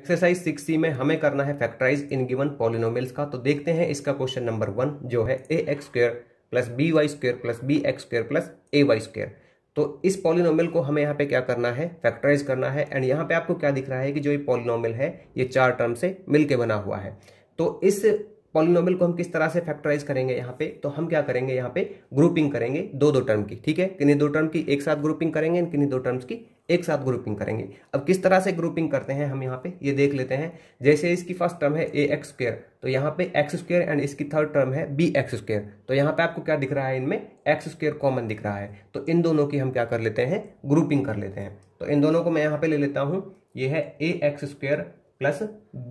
exercise six C में हमें करना है फैक्टराइज इन गिवन पॉलिनोमियल्स का तो देखते हैं इसका क्वेश्चन नंबर वन जो है a x square plus b y square plus b x square plus a y square तो इस पॉलिनोमियल को हमें यहाँ पे क्या करना है फैक्टराइज करना है एंड यहाँ पे आपको क्या दिख रहा है कि जो ये पॉलिनोमियल है ये चार टर्म से मिलके बना हुआ है तो इस पॉलिनोमिल को हम किस तरह से फैक्टराइज करेंगे यहाँ पे तो हम क्या करेंगे यहाँ पे ग्रुपिंग करेंगे दो दो टर्म की ठीक है किन्हीं दो टर्म की एक साथ ग्रुपिंग करेंगे किन्हीं दो टर्म्स की एक साथ ग्रुपिंग करेंगे अब किस तरह से ग्रुपिंग करते हैं हम यहाँ पे ये देख लेते हैं जैसे इसकी फर्स्ट टर्म है ए एक्स स्क्र तो यहाँ पे एक्स स्क्र एंड इसकी थर्ड टर्म है बी एक्स स्क्र तो यहाँ पे आपको क्या दिख रहा है इनमें एक्स स्क्र कॉमन दिख रहा है तो इन दोनों की हम क्या कर लेते हैं ग्रुपिंग कर लेते हैं तो इन दोनों को मैं यहाँ पे ले लेता हूँ ये है a x square plus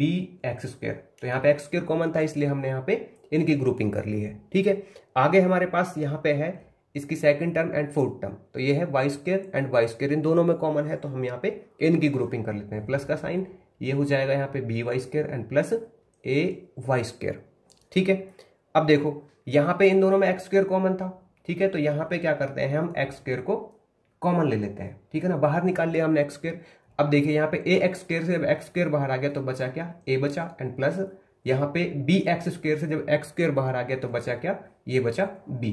b x square तो यहाँ पे एक्स स्क्र कॉमन था इसलिए हमने यहाँ पे इनकी ग्रुपिंग कर ली है ठीक है आगे हमारे पास यहाँ पे है इसकी second term and fourth term तो ये है y square and y square इन दोनों में कॉमन है तो हम यहाँ पे इन की ग्रुपिंग कर लेते हैं प्लस का साइन ये हो जाएगा यहाँ पे b y square and plus a y square ठीक है अब देखो यहाँ पे इन दोनों में एक्स स्क्र कॉमन था ठीक है तो यहाँ पे क्या करते हैं हम एक्स स्क्र को कॉमन ले लेते हैं ठीक है ना बाहर निकाल लिया हमने एक्स स्क्र अब देखिए यहाँ पे ए एक्स स्क्र से एक्स स्क्र बाहर आ गया तो बचा क्या ए बचा एंड प्लस यहाँ पे बी एक्स स्क्र से जब एक्स स्क्र बाहर आ गया तो बचा क्या ये बचा बी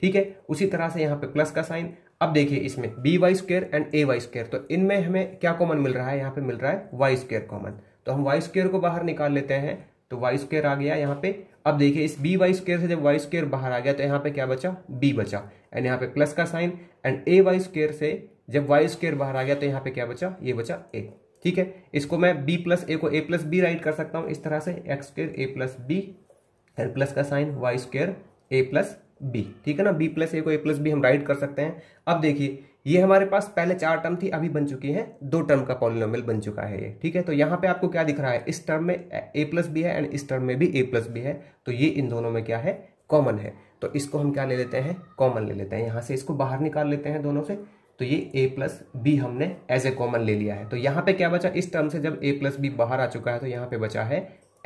ठीक है उसी तरह से यहाँ पे प्लस का साइन अब देखिए इसमें b y square and a y square तो इनमें हमें क्या कॉमन मिल रहा है यहाँ पे मिल रहा है वाई स्क्र कॉमन तो हम वाई स्क्र को बाहर निकाल लेते हैं तो वाई स्क्र आ गया यहाँ पे अब देखिए इस बी वाई स्क्र से जब वाई स्क्र बाहर आ गया तो यहाँ पे क्या बचा बी बचा एंड यहाँ पे प्लस का sign and a y square से जब वाई स्क्र बाहर आ गया तो यहाँ पे क्या बचा ये बचा ए ठीक है इसको मैं बी प्लस ए को ए प्लस बी राइट कर सकता हूँ इस तरह से x square a plus b and plus का sign y square a plus b ठीक है ना बी प्लस ए को ए प्लस बी हम राइट कर सकते हैं अब देखिए ये हमारे पास पहले चार टर्म थी अभी बन चुकी है दो टर्म का पॉलिनोमियल बन चुका है ये ठीक है तो यहाँ पे आपको क्या दिख रहा है इस टर्म में ए प्लस बी है एंड इस टर्म में भी ए प्लस बी है तो ये इन दोनों में क्या है कॉमन है तो इसको हम क्या ले लेते हैं कॉमन ले लेते हैं यहाँ से इसको बाहर निकाल लेते हैं दोनों से तो ये ए प्लस बी हमने एज ए कॉमन ले लिया है तो यहाँ पे क्या बचा इस टर्म से जब ए प्लस बी बाहर आ चुका है तो यहाँ पे बचा है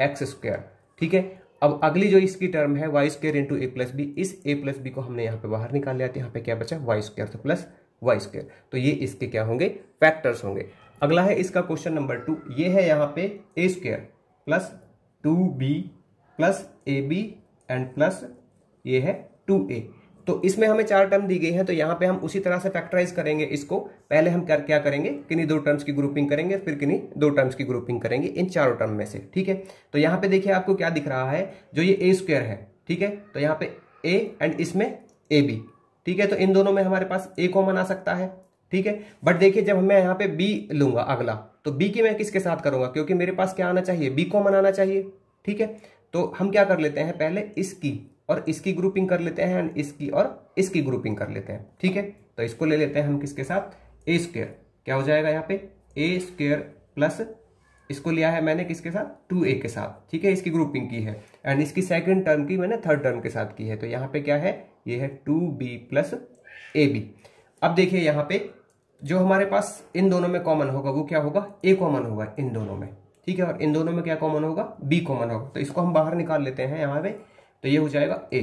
एक्स स्क्वायर ठीक है अब अगली जो इसकी टर्म है y square into a plus b इस ए प्लस बी को हमने यहाँ पे बाहर निकाल लिया था तो यहाँ पे क्या बचा वाई स्क्र तो प्लस वाई स्क्र तो ये इसके क्या होंगे फैक्टर्स होंगे अगला है इसका क्वेश्चन नंबर टू ये है यहाँ पे a square plus two b plus a b and plus ये है टू ए तो इसमें हमें चार टर्म दी गई है तो यहाँ पे हम उसी तरह से फैक्टराइज करेंगे इसको पहले हम कर, क्या करेंगे किन्हीं दो टर्म्स की ग्रुपिंग करेंगे फिर किन्हीं दो टर्म्स की ग्रुपिंग करेंगे इन चारों टर्म में से ठीक है तो यहाँ पे देखिए आपको क्या दिख रहा है जो ये ए स्क्वेयर है ठीक है तो यहाँ पे ए एंड इसमें ए बी ठीक है तो इन दोनों में हमारे पास ए कॉमन आ सकता है ठीक है बट देखिए जब मैं यहाँ पे बी लूंगा अगला तो बी की मैं किसके साथ करूंगा क्योंकि मेरे पास क्या आना चाहिए बी कॉमन आना चाहिए ठीक है तो हम क्या कर लेते हैं पहले इसकी और इसकी ग्रुपिंग कर लेते हैं एंड इसकी और इसकी ग्रुपिंग कर लेते हैं ठीक है तो इसको ले लेते हैं हम किसके साथ ए स्क्र क्या हो जाएगा यहाँ पे ए स्क्र प्लस इसको लिया है मैंने किसके साथ टू ए के साथ ठीक है इसकी ग्रुपिंग की है एंड इसकी सेकंड टर्म की मैंने थर्ड टर्म के साथ की है तो यहाँ पे क्या है ये है two b plus a b अब देखिए यहाँ पे जो हमारे पास इन दोनों में कॉमन होगा वो क्या होगा ए कॉमन होगा इन दोनों में ठीक है और इन दोनों में क्या कॉमन होगा बी कॉमन होगा तो इसको हम बाहर निकाल लेते हैं यहाँ पे तो ये हो जाएगा ए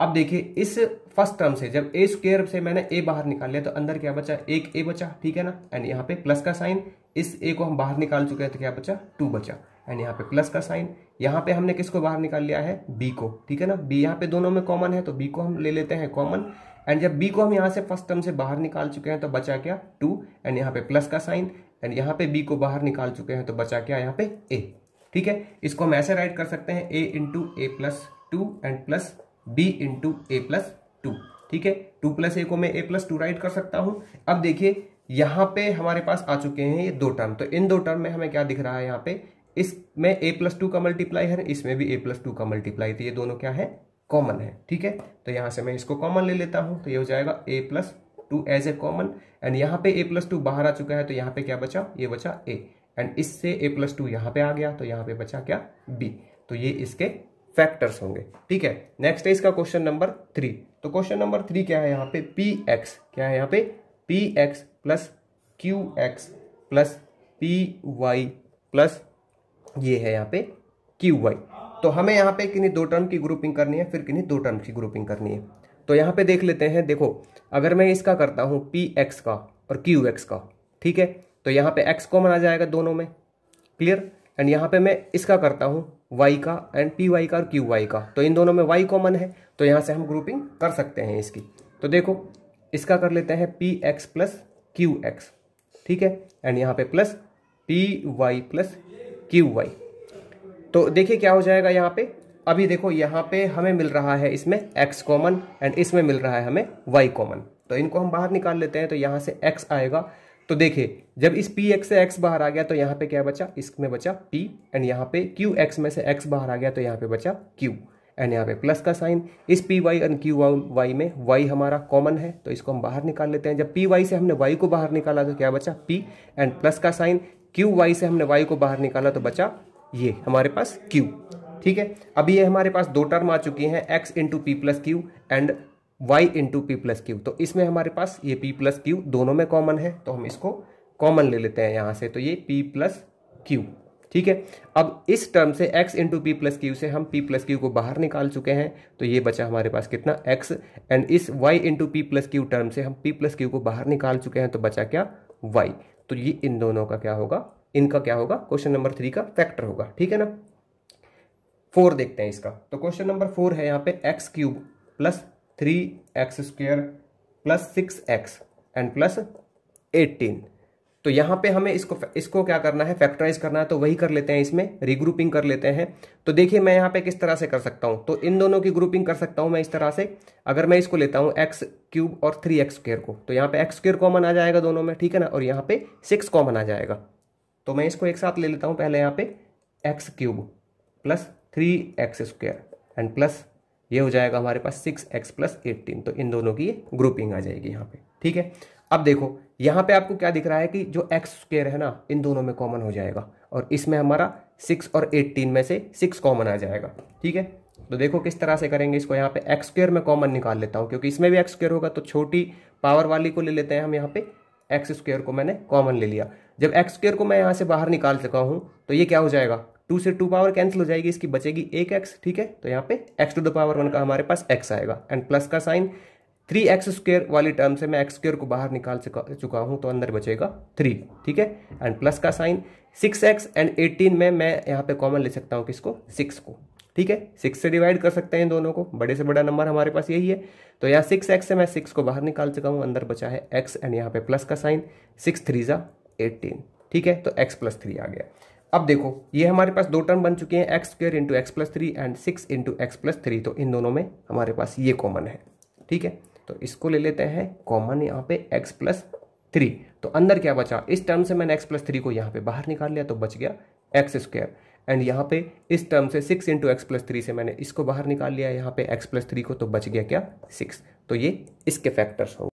अब देखिए इस फर्स्ट टर्म से जब ए स्क्र से मैंने ए बाहर निकाल लिया तो अंदर क्या बचा एक ए बचा ठीक है ना एंड यहाँ पे प्लस का साइन इस ए को हम बाहर निकाल चुके हैं तो क्या बचा टू बचा एंड यहाँ पे प्लस का साइन यहाँ पे हमने किसको बाहर निकाल लिया है बी को ठीक है ना बी यहाँ पे दोनों में कॉमन है तो बी को हम ले लेते हैं कॉमन एंड जब बी को हम यहाँ से फर्स्ट टर्म से बाहर निकाल चुके हैं तो बचा क्या टू एंड यहाँ पे प्लस का साइन एंड यहाँ पे बी को बाहर निकाल चुके हैं तो बचा क्या यहाँ पे ए ठीक है इसको हम ऐसे राइट कर सकते हैं a into a plus two and plus b into a plus two ठीक है टू प्लस ए को मैं ए प्लस टू राइट कर सकता हूं अब देखिए यहां पे हमारे पास आ चुके हैं ये दो टर्म तो इन दो टर्म में हमें क्या दिख रहा है यहाँ पे इसमें ए प्लस टू का मल्टीप्लाई है इसमें भी ए प्लस टू का मल्टीप्लाई तो ये दोनों क्या है कॉमन है ठीक है तो यहां से मैं इसको कॉमन ले लेता हूं तो ये हो जाएगा a plus two as a common and यहाँ पे ए प्लस टू बाहर आ चुका है तो यहाँ पे क्या बचा ये बचा ए एंड इससे ए प्लस टू यहाँ पे आ गया तो यहाँ पे बचा क्या बी तो ये इसके फैक्टर्स होंगे ठीक है नेक्स्ट है इसका क्वेश्चन नंबर थ्री तो क्वेश्चन नंबर थ्री क्या है यहाँ पे पी एक्स क्या है यहाँ पे p x plus q x plus p y plus ये है यहाँ पे क्यू वाई तो हमें यहाँ पे किन्हीं दो टर्म की ग्रुपिंग करनी है फिर किन्हीं दो टर्म की ग्रुपिंग करनी है तो यहाँ पे देख लेते हैं देखो अगर मैं इसका करता हूँ पी एक्स का और क्यू एक्स का ठीक है तो यहाँ पे एक्स कॉमन आ जाएगा दोनों में क्लियर एंड यहाँ पे मैं इसका करता हूँ वाई का एंड पी वाई का और क्यू वाई का तो इन दोनों में वाई कॉमन है तो यहाँ से हम ग्रुपिंग कर सकते हैं इसकी तो देखो इसका कर लेते हैं p x plus q x ठीक है एंड यहाँ पे plus p y plus q y तो देखिए क्या हो जाएगा यहाँ पे अभी देखो यहाँ पे हमें मिल रहा है इसमें x कॉमन एंड इसमें मिल रहा है हमें y कॉमन तो इनको हम बाहर निकाल लेते हैं तो यहाँ से x आएगा तो देखिए जब इस पी एक्स से एक्स बाहर आ गया तो यहाँ पे क्या बचा इसमें बचा पी एंड यहाँ पे क्यू एक्स में से एक्स बाहर आ गया तो यहाँ पे बचा क्यू एंड यहाँ पे प्लस का साइन इस p y and q y में वाई हमारा कॉमन है तो इसको हम बाहर निकाल लेते हैं जब पी वाई से हमने वाई को बाहर निकाला तो क्या बचा पी एंड प्लस का साइन क्यू वाई से हमने वाई को बाहर निकाला तो बचा ये हमारे पास क्यू ठीक है अभी ये हमारे पास दो टर्म आ चुकी हैं x into p plus q and y into p plus q तो इसमें हमारे पास ये p प्लस क्यू दोनों में कॉमन है तो हम इसको कॉमन ले लेते हैं यहाँ से तो ये p प्लस क्यू ठीक है अब इस टर्म से x into p plus q से हम p प्लस क्यू को बाहर निकाल चुके हैं तो ये बचा हमारे पास कितना x एंड इस y into p plus q term से हम p प्लस क्यू को बाहर निकाल चुके हैं तो बचा क्या y तो ये इन दोनों का क्या होगा इनका क्या होगा क्वेश्चन नंबर थ्री का फैक्टर होगा ठीक है ना फोर देखते हैं इसका तो क्वेश्चन नंबर फोर है यहाँ पे x cube plus three x square plus six x and plus eighteen तो यहाँ पे हमें इसको इसको क्या करना है फैक्टराइज करना है तो वही कर लेते हैं इसमें रीग्रुपिंग कर लेते हैं तो देखिए मैं यहाँ पे किस तरह से कर सकता हूँ तो इन दोनों की ग्रुपिंग कर सकता हूँ मैं इस तरह से अगर मैं इसको लेता हूँ एक्स क्यूब और थ्री एक्स स्क्र को तो यहाँ पे एक्स स्क्र कॉमन आ जाएगा दोनों में ठीक है ना और यहाँ पे सिक्स कॉमन आ जाएगा तो मैं इसको एक साथ ले लेता हूँ पहले यहाँ पे x cube plus three x square and plus ये हो जाएगा हमारे पास सिक्स एक्स प्लस एट्टीन तो इन दोनों की ग्रुपिंग आ जाएगी यहाँ पे ठीक है अब देखो यहाँ पे आपको क्या दिख रहा है कि जो एक्स स्क्र है ना इन दोनों में कॉमन हो जाएगा और इसमें हमारा सिक्स और एट्टीन में से सिक्स कॉमन आ जाएगा ठीक है तो देखो किस तरह से करेंगे इसको यहाँ पे एक्स स्क्र में कॉमन निकाल लेता हूँ क्योंकि इसमें भी एक्स स्क्र होगा तो छोटी पावर वाली को ले लेते हैं हम यहाँ पे एक्स स्क्र को मैंने कॉमन ले लिया जब एक्स स्क्र को मैं यहाँ से बाहर निकाल चुका हूँ तो ये क्या हो जाएगा टू से टू पावर कैंसिल हो जाएगी इसकी बचेगी एक एक्स ठीक है तो यहाँ पे x to the power one का हमारे पास एक्स आएगा एंड प्लस का साइन थ्री एक्स स्क्वेयर वाली टर्म से मैं एक्स स्क्वेयर को बाहर निकाल चुका हूँ तो अंदर बचेगा थ्री ठीक है एंड प्लस का sign six x and eighteen में मैं यहाँ पे कॉमन ले सकता हूँ किसको सिक्स को ठीक है सिक्स से डिवाइड कर सकते हैं दोनों को बड़े से बड़ा नंबर हमारे पास यही है तो यहाँ सिक्स एक्स से मैं सिक्स को बाहर निकाल चुका हूँ अंदर बचा है एक्स एंड यहाँ पे प्लस का साइन सिक्स थ्री ज़ा एटीन ठीक है तो एक्स प्लस थ्री आ गया अब देखो ये हमारे पास दो टर्म बन चुके हैं x square into x plus three and six into x plus three तो इन दोनों में हमारे पास ये कॉमन है ठीक है तो इसको ले लेते हैं कॉमन यहाँ पे एक्स प्लस थ्री तो अंदर क्या बचा इस टर्म से मैंने एक्स प्लस थ्री को यहाँ पे बाहर निकाल लिया तो बच गया एक्स स्क्वेयर एंड यहाँ पे इस टर्म से six into x plus three से मैंने इसको बाहर निकाल लिया यहाँ पे एक्स प्लस थ्री को तो बच गया क्या सिक्स तो ये इसके फैक्टर्स होंगे